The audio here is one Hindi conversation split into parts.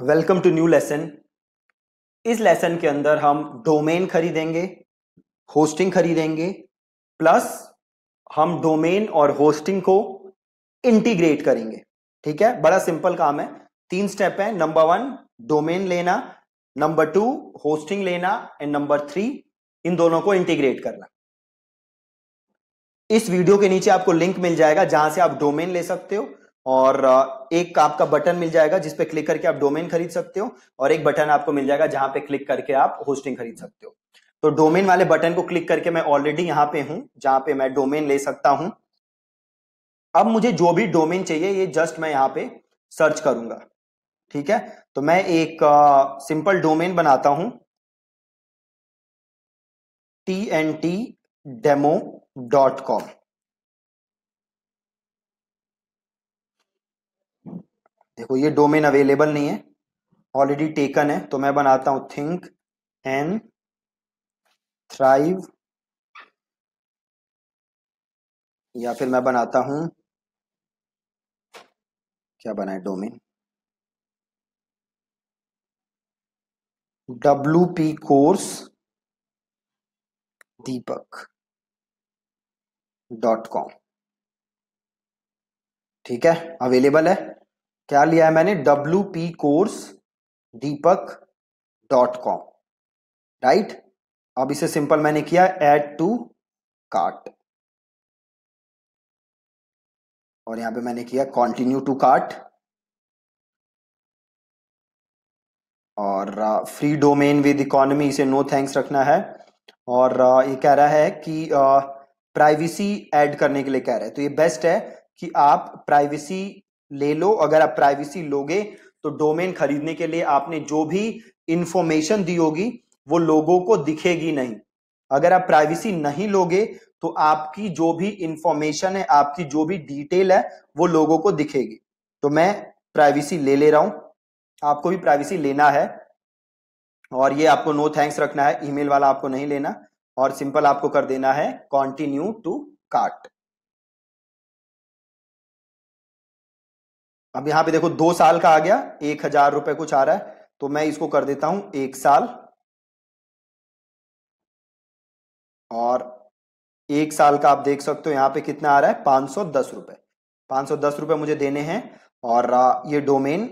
वेलकम टू न्यू लेसन इस लेसन के अंदर हम डोमेन खरीदेंगे होस्टिंग खरीदेंगे प्लस हम डोमेन और होस्टिंग को इंटीग्रेट करेंगे ठीक है बड़ा सिंपल काम है तीन स्टेप है नंबर वन डोमेन लेना नंबर टू होस्टिंग लेना एंड नंबर थ्री इन दोनों को इंटीग्रेट करना इस वीडियो के नीचे आपको लिंक मिल जाएगा जहां से आप डोमेन ले सकते हो और एक आपका बटन मिल जाएगा जिसपे क्लिक करके आप डोमेन खरीद सकते हो और एक बटन आपको मिल जाएगा जहां पे क्लिक करके आप होस्टिंग खरीद सकते हो तो डोमेन वाले बटन को क्लिक करके मैं ऑलरेडी यहां पे हूं जहां पे मैं डोमेन ले सकता हूं अब मुझे जो भी डोमेन चाहिए ये जस्ट मैं यहाँ पे सर्च करूंगा ठीक है तो मैं एक सिंपल डोमेन बनाता हूं T N T demo dot com देखो ये डोमेन अवेलेबल नहीं है ऑलरेडी टेकन है तो मैं बनाता हूं थिंक एन थ्राइव या फिर मैं बनाता हूं क्या बनाए domain W P course Deepak dot com ठीक है अवेलेबल है क्या लिया है मैंने W P course Deepak dot com right अब इसे सिंपल मैंने किया एड टू कार्ट और यहां पे मैंने किया कंटिन्यू टू कार्ट और फ्री डोमेन विद इकोनॉमी इसे नो थैंक्स रखना है और uh, ये कह रहा है कि प्राइवेसी uh, ऐड करने के लिए कह रहा है तो ये बेस्ट है कि आप प्राइवेसी ले लो अगर आप प्राइवेसी लोगे तो डोमेन खरीदने के लिए आपने जो भी इंफॉर्मेशन दी होगी वो लोगों को दिखेगी नहीं अगर आप प्राइवेसी नहीं लोगे तो आपकी जो भी इंफॉर्मेशन है आपकी जो भी डिटेल है वो लोगों को दिखेगी तो मैं प्राइवेसी ले ले रहा हूं आपको भी प्राइवेसी लेना है और ये आपको नो थैंक्स रखना है ईमेल वाला आपको नहीं लेना और सिंपल आपको कर देना है कॉन्टिन्यू टू कार्ट अब यहां पे देखो दो साल का आ गया एक हजार रुपए कुछ आ रहा है तो मैं इसको कर देता हूं एक साल और एक साल का आप देख सकते हो यहां पे कितना आ रहा है पांच सौ दस रुपए पांच सौ दस रुपए मुझे देने हैं और ये डोमेन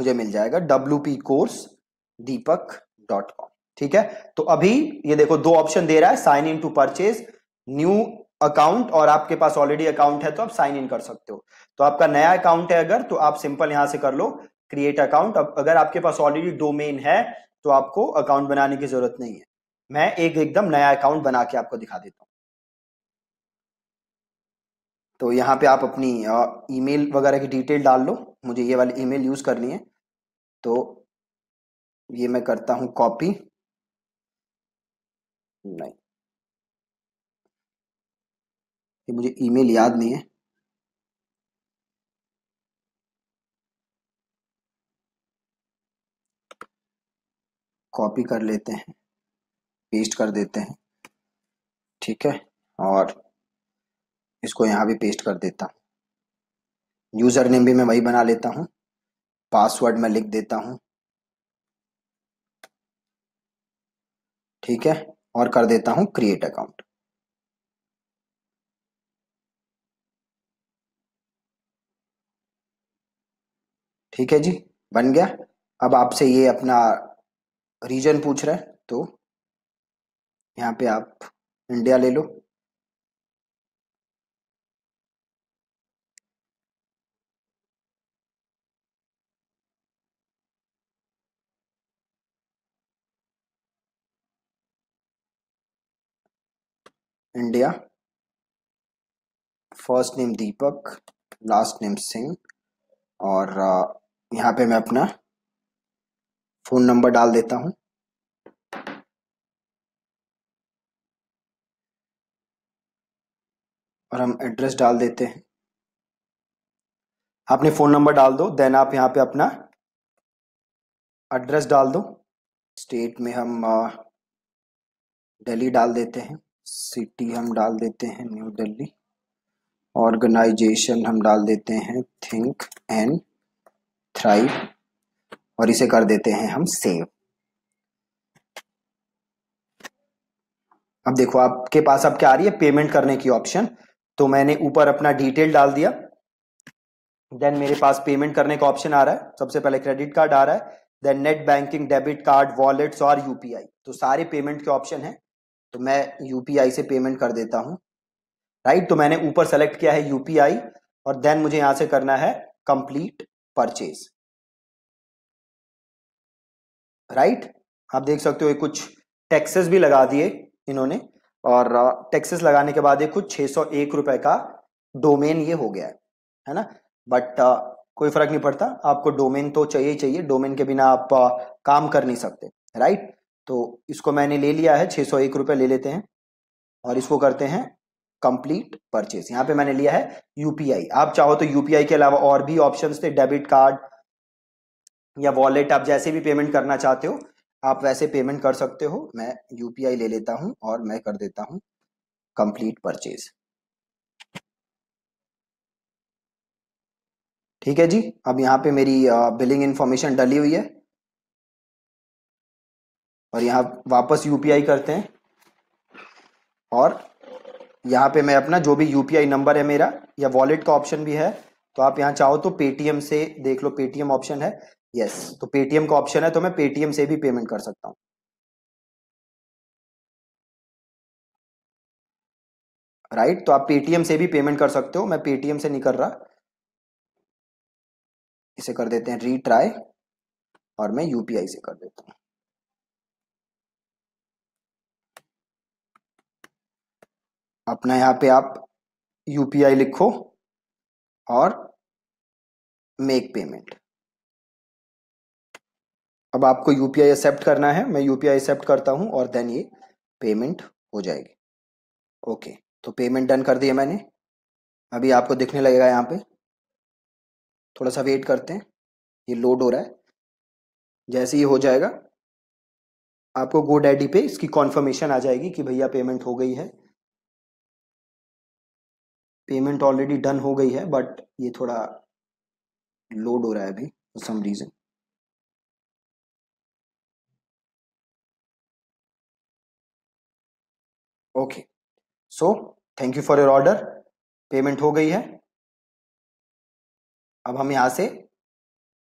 मुझे मिल जाएगा W P course Deepak dot com ठीक है तो अभी ये देखो दो ऑप्शन दे रहा है sign in to purchase new account और आपके पास ऑलरेडी अकाउंट है तो आप साइन इन कर सकते हो तो आपका नया अकाउंट है अगर तो आप सिंपल यहां से कर लो क्रिएट अकाउंट अगर आपके पास ऑलरेडी डोमेन है तो आपको अकाउंट बनाने की जरूरत नहीं है मैं एक एकदम नया अकाउंट बना के आपको दिखा देता हूं तो यहां पे आप अपनी ईमेल वगैरह की डिटेल डाल लो मुझे ये वाली ईमेल यूज करनी है तो ये मैं करता हूं कॉपी नहीं ये मुझे ईमेल याद नहीं है कॉपी कर लेते हैं पेस्ट कर देते हैं ठीक है और इसको यहाँ भी पेस्ट कर देता हूँ यूज़र नेम भी मैं वही बना लेता हूँ पासवर्ड मैं लिख देता हूँ ठीक है और कर देता हूँ क्रिएट अकाउंट ठीक है जी बन गया अब आपसे ये अपना रीजन पूछ रहा है तो यहाँ पे आप इंडिया ले लो India first name Deepak last name Singh और uh, यहाँ पे मैं अपना फ़ोन नंबर डाल देता हूँ और हम एड्रेस डाल देते हैं आपने फ़ोन नंबर डाल दो देन आप यहाँ पे अपना एड्रेस डाल दो स्टेट में हम दिल्ली डाल देते हैं सिटी हम डाल देते हैं न्यू दिल्ली ऑर्गेनाइजेशन हम डाल देते हैं थिंक एंड थ्राइव और इसे कर देते हैं हम सेव अब देखो आपके पास अब क्या आ रही है पेमेंट करने की ऑप्शन तो मैंने ऊपर अपना डिटेल डाल दिया देन मेरे पास पेमेंट करने का ऑप्शन आ रहा है सबसे पहले क्रेडिट कार्ड आ रहा है then net banking debit card wallets और यूपीआई तो सारे पेमेंट के ऑप्शन है तो मैं यूपीआई से पेमेंट कर देता हूं राइट तो मैंने ऊपर सेलेक्ट किया है यूपीआई और देन मुझे यहां से करना है कंप्लीट परचेज राइट आप देख सकते हो कुछ टैक्सेस भी लगा दिए इन्होंने और टैक्सेस लगाने के बाद ये कुछ छह सौ एक रुपए का डोमेन ये हो गया है है ना बट आ, कोई फर्क नहीं पड़ता आपको डोमेन तो चाहिए ही चाहिए डोमेन के बिना आप आ, काम कर नहीं सकते राइट तो इसको मैंने ले लिया है छः सौ एक रुपये ले लेते हैं और इसको करते हैं कंप्लीट परचेज यहाँ पे मैंने लिया है यूपीआई आप चाहो तो यूपीआई के अलावा और भी ऑप्शंस थे डेबिट कार्ड या वॉलेट आप जैसे भी पेमेंट करना चाहते हो आप वैसे पेमेंट कर सकते हो मैं यूपीआई ले लेता हूं और मैं कर देता हूं कंप्लीट परचेज ठीक है जी अब यहाँ पे मेरी बिलिंग इन्फॉर्मेशन डली हुई है और यहां वापस यूपीआई करते हैं और यहाँ पे मैं अपना जो भी यूपीआई नंबर है मेरा या वॉलेट का ऑप्शन भी है तो आप यहां चाहो तो पेटीएम से देख लो पेटीएम ऑप्शन है यस तो पेटीएम का ऑप्शन है तो मैं पेटीएम से भी पेमेंट कर सकता हूँ राइट तो आप पेटीएम से भी पेमेंट कर सकते हो मैं पेटीएम से नहीं कर रहा इसे कर देते हैं रीट्राई और मैं यूपीआई से कर देता हूं अपना यहां पे आप यूपीआई लिखो और मेक पेमेंट अब आपको यूपीआई एक्सेप्ट करना है मैं यूपीआई एक्सेप्ट करता हूँ और देन ये पेमेंट हो जाएगी ओके तो पेमेंट डन कर दिया मैंने अभी आपको दिखने लगेगा यहाँ पे थोड़ा सा वेट करते हैं ये लोड हो रहा है जैसे ही हो जाएगा आपको गो डैडी पे इसकी कॉन्फर्मेशन आ जाएगी कि भैया पेमेंट हो गई है पेमेंट ऑलरेडी डन हो गई है बट ये थोड़ा लोड हो रहा है अभी for some reason okay so thank you for your order payment हो गई है अब हम यहां से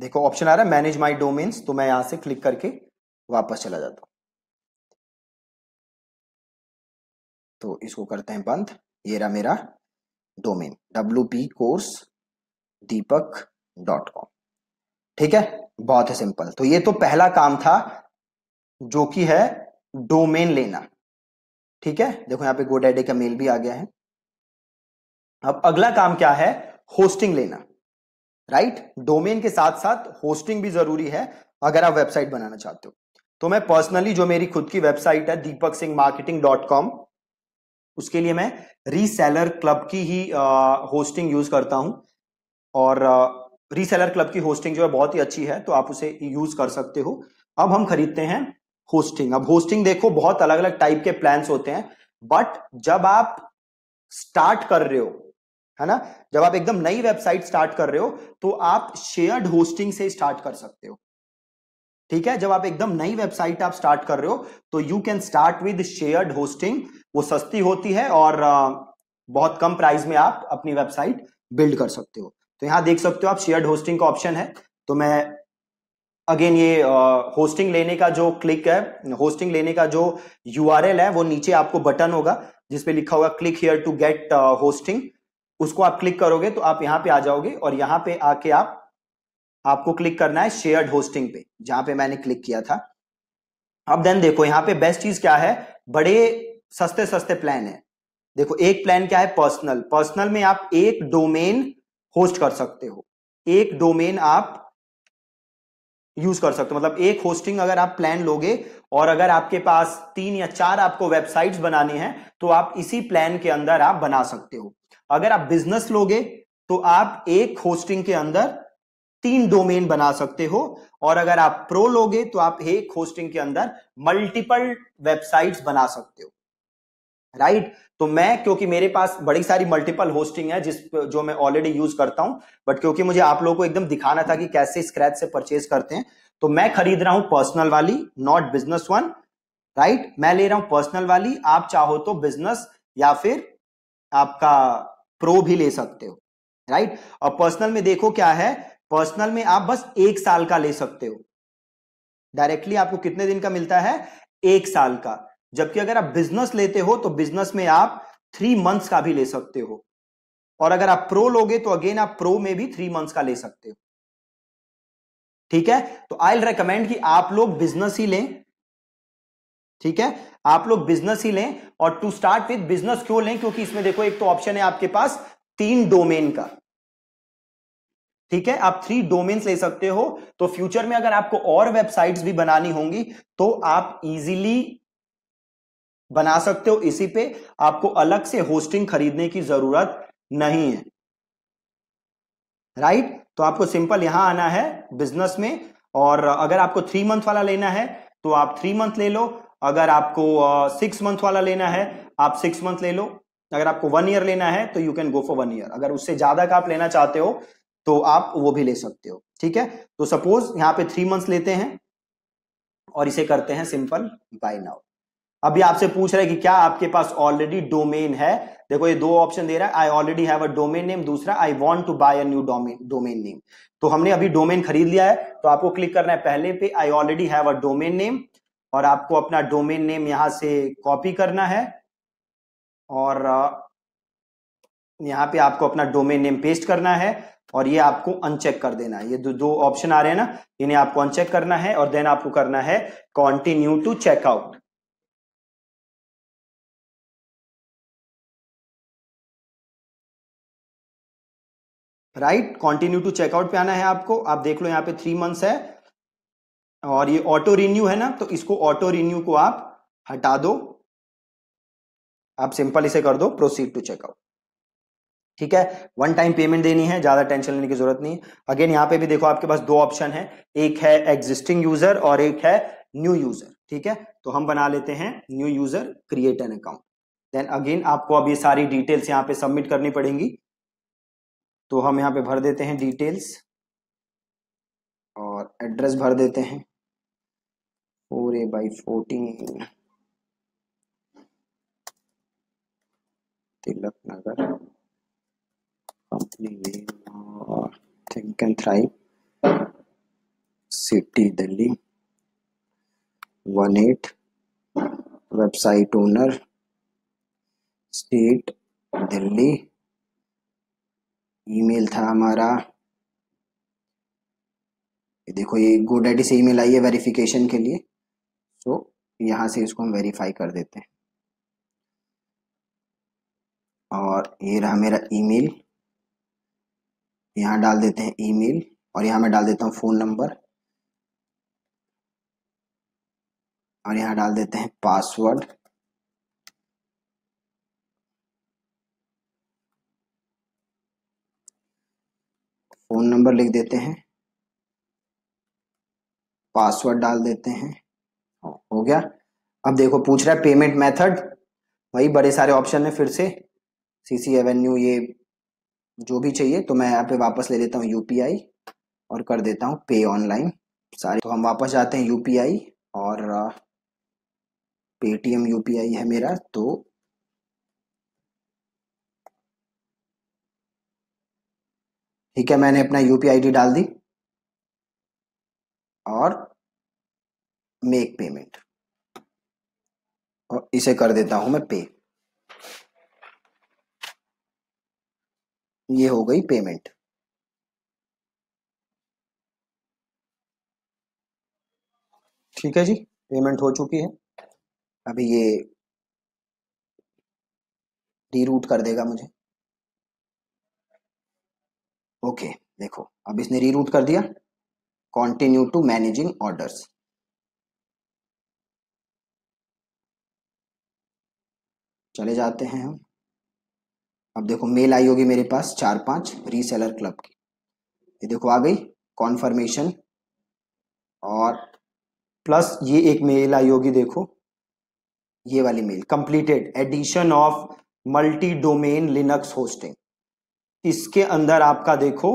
देखो ऑप्शन आ रहा है मैनेज माय डोमेन्स तो मैं यहां से क्लिक करके वापस चला जाता हूं तो इसको करते हैं बंद ये रहा मेरा domain W P course Deepak dot com ठीक है बहुत ही सिंपल तो ये तो पहला काम था जो कि है डोमेन लेना ठीक है देखो यहाँ पे गो डैडी का मेल भी आ गया है अब अगला काम क्या है होस्टिंग लेना राइट डोमेन के साथ साथ होस्टिंग भी जरूरी है अगर आप वेबसाइट बनाना चाहते हो तो मैं पर्सनली जो मेरी खुद की वेबसाइट है Deepak Singh marketing dot com उसके लिए मैं रीसेलर क्लब की ही आ, होस्टिंग यूज करता हूं और आ, रीसेलर क्लब की होस्टिंग जो है बहुत ही अच्छी है तो आप उसे यूज कर सकते हो अब हम खरीदते हैं होस्टिंग अब होस्टिंग देखो बहुत अलग अलग टाइप के प्लान होते हैं बट जब आप स्टार्ट कर रहे हो है ना जब आप एकदम नई वेबसाइट स्टार्ट कर रहे हो तो आप शेयर्ड होस्टिंग से स्टार्ट कर सकते हो ठीक है जब आप एकदम नई वेबसाइट आप स्टार्ट कर रहे हो तो you can start with shared hosting वो सस्ती होती है और बहुत कम प्राइस में आप अपनी वेबसाइट बिल्ड कर सकते हो तो यहां देख सकते हो आप शेयर्ड होस्टिंग का ऑप्शन है तो मैं अगेन ये होस्टिंग लेने का जो क्लिक है होस्टिंग लेने का जो यू है वो नीचे आपको बटन होगा जिसपे लिखा होगा click here to get hosting उसको आप क्लिक करोगे तो आप यहाँ पे आ जाओगे और यहां पे आके आप आपको क्लिक करना है शेयर्ड होस्टिंग पे जहां पे मैंने क्लिक किया था अब देन देखो यहाँ पे बेस्ट चीज क्या है बड़े सस्ते सस्ते प्लान है देखो एक प्लान क्या है पर्सनल पर्सनल में आप एक डोमेन होस्ट कर सकते हो एक डोमेन आप यूज कर सकते हो मतलब एक होस्टिंग अगर आप प्लान लोगे और अगर आपके पास तीन या चार आपको वेबसाइट्स बनानी है तो आप इसी प्लान के अंदर आप बना सकते हो अगर आप बिजनेस लोगे तो आप एक होस्टिंग के अंदर तीन डोमेन बना सकते हो और अगर आप प्रो लोगे तो आप एक होस्टिंग के अंदर मल्टीपल वेबसाइट्स बना सकते हो राइट right? तो मैं क्योंकि मेरे पास बड़ी सारी मल्टीपल होस्टिंग है जिस जो मैं ऑलरेडी यूज करता हूं बट क्योंकि मुझे आप लोगों को एकदम दिखाना था कि कैसे स्क्रैच से परचेज करते हैं तो मैं खरीद रहा हूं पर्सनल वाली नॉट बिजनेस वन राइट मैं ले रहा हूं पर्सनल वाली आप चाहो तो बिजनेस या फिर आपका प्रो भी ले सकते हो राइट right? और पर्सनल में देखो क्या है पर्सनल में आप बस एक साल का ले सकते हो डायरेक्टली आपको कितने दिन का मिलता है एक साल का जबकि अगर आप बिजनेस लेते हो तो बिजनेस में आप थ्री मंथ्स का भी ले सकते हो और अगर आप प्रो लोगे तो अगेन आप प्रो में भी थ्री मंथ्स का ले सकते हो ठीक है तो आई रिकमेंड कि आप लोग बिजनेस ही लें ठीक है आप लोग बिजनेस ही लें और टू स्टार्ट विथ बिजनेस क्यों लें क्योंकि इसमें देखो एक तो ऑप्शन है आपके पास तीन डोमेन का ठीक है आप थ्री डोमेन्स ले सकते हो तो फ्यूचर में अगर आपको और वेबसाइट्स भी बनानी होंगी तो आप इजीली बना सकते हो इसी पे आपको अलग से होस्टिंग खरीदने की जरूरत नहीं है राइट right? तो आपको सिंपल यहां आना है बिजनेस में और अगर आपको थ्री मंथ वाला लेना है तो आप थ्री मंथ ले लो अगर आपको सिक्स मंथ वाला लेना है आप सिक्स मंथ ले लो अगर आपको वन ईयर लेना है तो you can go for one year अगर उससे ज्यादा का आप लेना चाहते हो तो आप वो भी ले सकते हो ठीक है तो सपोज यहाँ पे थ्री मंथ्स लेते हैं और इसे करते हैं सिंपल बाय नाउ अभी आपसे पूछ रहे कि क्या आपके पास ऑलरेडी डोमेन है देखो ये दो ऑप्शन दे रहा है I already have a domain name दूसरा I want to buy a new domain domain name तो हमने अभी डोमेन खरीद लिया है तो आपको क्लिक करना है पहले पे I already have a domain name और आपको अपना डोमेन नेम यहां से कॉपी करना है और यहाँ पे आपको अपना डोमेन नेम पेस्ट करना है और ये आपको अनचेक कर देना है ये दो ऑप्शन आ रहे हैं ना इन्हें आपको अनचेक करना है और देन आपको करना है continue to checkout right continue to checkout पे आना है आपको आप देख लो यहाँ पे थ्री मंथ्स है और ये ऑटो रिन्यू है ना तो इसको ऑटो रिन्यू को आप हटा दो आप सिंपल इसे कर दो प्रोसीड टू चेकआउट ठीक है वन टाइम पेमेंट देनी है ज्यादा टेंशन लेने की जरूरत नहीं अगेन यहाँ पे भी देखो आपके पास दो ऑप्शन है एक है एग्जिस्टिंग यूजर और एक है न्यू यूजर ठीक है तो हम बना लेते हैं new user create an account then again आपको अब ये सारी डिटेल्स यहाँ पे सबमिट करनी पड़ेंगी तो हम यहाँ पे भर देते हैं डिटेल्स और एड्रेस भर देते हैं four A by fourteen Tilak Nagar company think city Delhi one eight website owner state Delhi email था हमारा ये देखो ये गोडेडी से ईमेल आई है वेरिफिकेशन के लिए सो तो यहाँ से इसको हम वेरीफाई कर देते हैं और ये रहा मेरा ईमेल यहाँ डाल देते हैं ईमेल और यहाँ मैं डाल देता हूँ फ़ोन नंबर और यहाँ डाल देते हैं पासवर्ड फ़ोन नंबर लिख देते हैं पासवर्ड डाल देते हैं हाँ, हो गया अब देखो पूछ रहा है पेमेंट मेथड वही बड़े सारे ऑप्शन है फिर से सी सी एवेन्यू ये जो भी चाहिए तो मैं यहाँ पे वापस ले लेता हूँ यूपीआई और कर देता हूँ पे ऑनलाइन सारे तो हम वापस जाते हैं यूपीआई और पेटीएम यूपीआई है मेरा तो ठीक है मैंने अपना यू पी डाल दी और मेक पेमेंट और इसे कर देता हूं मैं पे ये हो गई पेमेंट ठीक है जी पेमेंट हो चुकी है अभी ये डी रूट कर देगा मुझे ओके देखो अब इसने रीरूट कर दिया कॉन्टिन्यू टू मैनेजिंग ऑर्डर्स चले जाते हैं हम अब देखो मेल आई होगी मेरे पास चार पांच रीसेलर क्लब की ये देखो आ गई कॉन्फर्मेशन और प्लस ये एक मेल आई होगी देखो ये वाली mail completed edition of multi domain Linux hosting इसके अंदर आपका देखो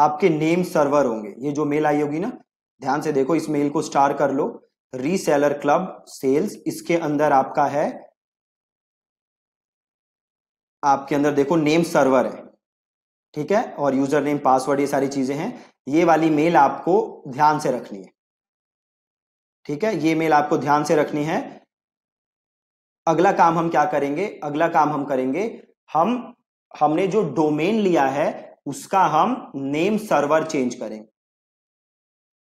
आपके नेम सर्वर होंगे ये जो मेल आई होगी ना ध्यान से देखो इस मेल को स्टार कर लो रीसेलर क्लब सेल्स इसके अंदर आपका है आपके अंदर देखो नेम सर्वर है ठीक है और यूजर नेम पासवर्ड ये सारी चीजें हैं ये वाली मेल आपको ध्यान से रखनी है ठीक है ये मेल आपको ध्यान से रखनी है अगला काम हम क्या करेंगे अगला काम हम करेंगे हम हमने जो डोमेन लिया है उसका हम नेम सर्वर चेंज करेंगे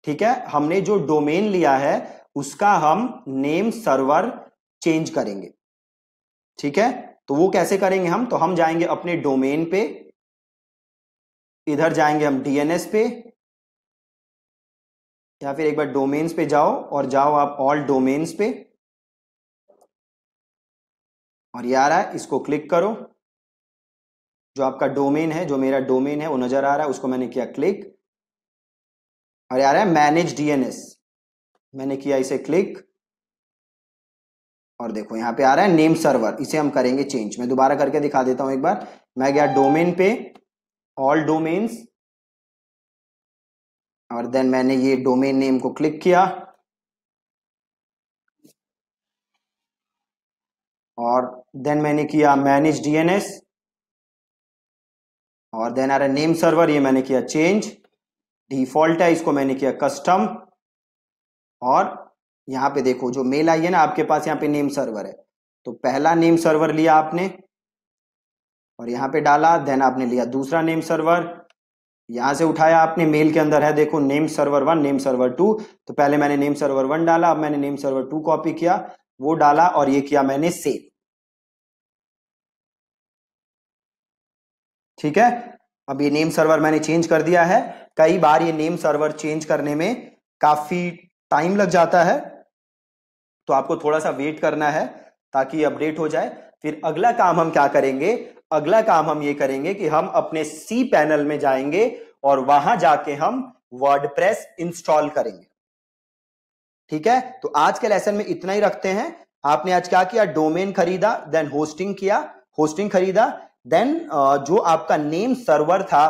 ठीक है हमने जो डोमेन लिया है उसका हम नेम सर्वर चेंज करेंगे ठीक है तो वो कैसे करेंगे हम तो हम जाएंगे अपने डोमेन पे इधर जाएंगे हम डीएनएस पे या फिर एक बार डोमेन्स पे जाओ और जाओ आप ऑल डोमेन्स पे और ये आ रहा है इसको क्लिक करो जो आपका डोमेन है जो मेरा डोमेन है वो नज़र आ रहा है उसको मैंने किया क्लिक और आ रहा है मैनेज डीएनएस मैंने किया इसे क्लिक और देखो यहां पे आ रहा है नेम सर्वर इसे हम करेंगे चेंज मैं दोबारा करके दिखा देता हूं एक बार मैं गया डोमेन पे ऑल डोमेन्स और देन मैंने ये डोमेन नेम को क्लिक किया और देन मैंने किया मैनेज डीएनएस और देन आ रहा है नेम सर्वर ये मैंने किया चेंज डिफॉल्ट है इसको मैंने किया कस्टम और यहाँ पे देखो जो मेल आई है ना आपके पास यहाँ पे नेम सर्वर है तो पहला नेम सर्वर लिया आपने और यहाँ पे डाला देन आपने लिया दूसरा नेम सर्वर यहां से उठाया आपने मेल के अंदर है देखो name server one name server two तो पहले मैंने नेम सर्वर वन डाला अब मैंने नेम सर्वर टू कॉपी किया वो डाला और ये किया मैंने सेव ठीक है अब ये नेम सर्वर मैंने चेंज कर दिया है कई बार ये नेम सर्वर चेंज करने में काफी टाइम लग जाता है तो आपको थोड़ा सा वेट करना है ताकि अपडेट हो जाए फिर अगला काम हम क्या करेंगे अगला काम हम ये करेंगे कि हम अपने सी पैनल में जाएंगे और वहां जाके हम वर्डप्रेस इंस्टॉल करेंगे ठीक है तो आज के लेसन में इतना ही रखते हैं आपने आज क्या किया डोमेन खरीदा देन होस्टिंग किया होस्टिंग खरीदा देन uh, जो आपका नेम सर्वर था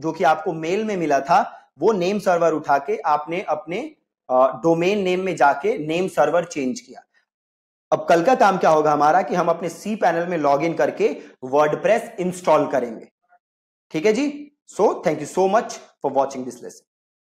जो कि आपको मेल में मिला था वो नेम सर्वर उठा के आपने अपने डोमेन uh, नेम में जाके नेम सर्वर चेंज किया अब कल का काम क्या होगा हमारा कि हम अपने सी पैनल में लॉग इन करके वर्डप्रेस इंस्टॉल करेंगे ठीक है जी so thank you so much for watching this lesson